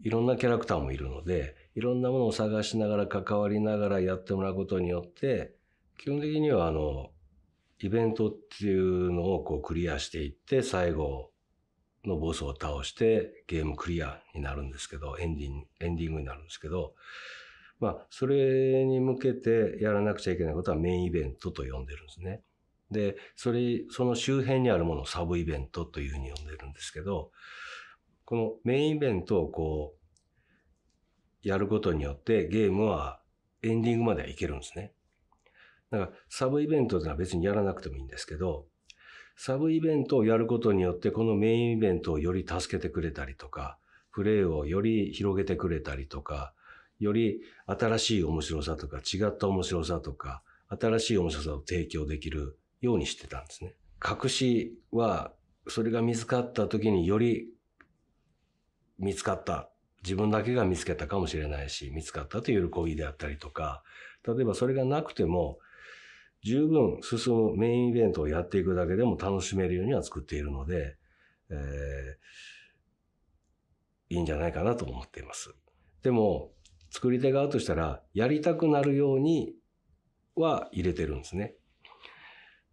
いろんなキャラクターもいるので、いろんなものを探しながら関わりながらやってもらうことによって、基本的にはあの、イベントっていうのをこうクリアしていって、最後のボスを倒してゲームクリアになるんですけど、エンディング、エンディングになるんですけど、まあ、それに向けてやらなくちゃいけないことはメインイベントと呼んでるんですね。で、それ、その周辺にあるものをサブイベントというふうに呼んでるんですけど、このメインイベントをこう、やることによってゲームはエンディングまではいけるんですね。だからサブイベントでのは別にやらなくてもいいんですけど、サブイベントをやることによってこのメインイベントをより助けてくれたりとか、プレイをより広げてくれたりとか、より新しい面白さとか違った面白さとか、新しい面白さを提供できるようにしてたんですね。隠しは、それが見つかった時により見つかった。自分だけが見つけたかもしれないし、見つかったという喜びであったりとか、例えばそれがなくても、十分進むメインイベントをやっていくだけでも楽しめるようには作っているので、えー、いいんじゃないかなと思っています。でも、作り手側としたら、やりたくなるようには入れてるんですね。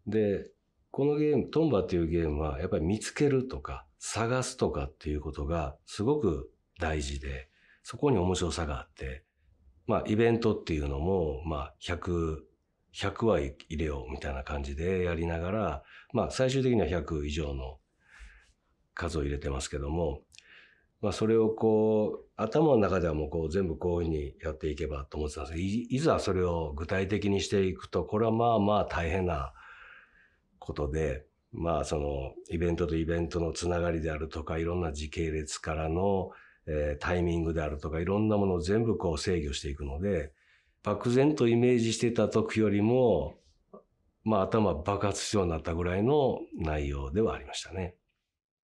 で、このゲーム、トンバっていうゲームは、やっぱり見つけるとか、探すとかっていうことがすごく大事で、そこに面白さがあって、まあ、イベントっていうのも、まあ、100、100は入れようみたいな感じでやりながら、まあ、最終的には100以上の数を入れてますけども、まあ、それをこう、頭の中ではもうこう全部こういうふうにやっていけばと思ってたんですけど、いざそれを具体的にしていくと、これはまあまあ大変なことで、まあそのイベントとイベントのつながりであるとか、いろんな時系列からの、えー、タイミングであるとか、いろんなものを全部こう制御していくので、漠然とイメージしてた時よりも、まあ頭爆発しそうになったぐらいの内容ではありましたね。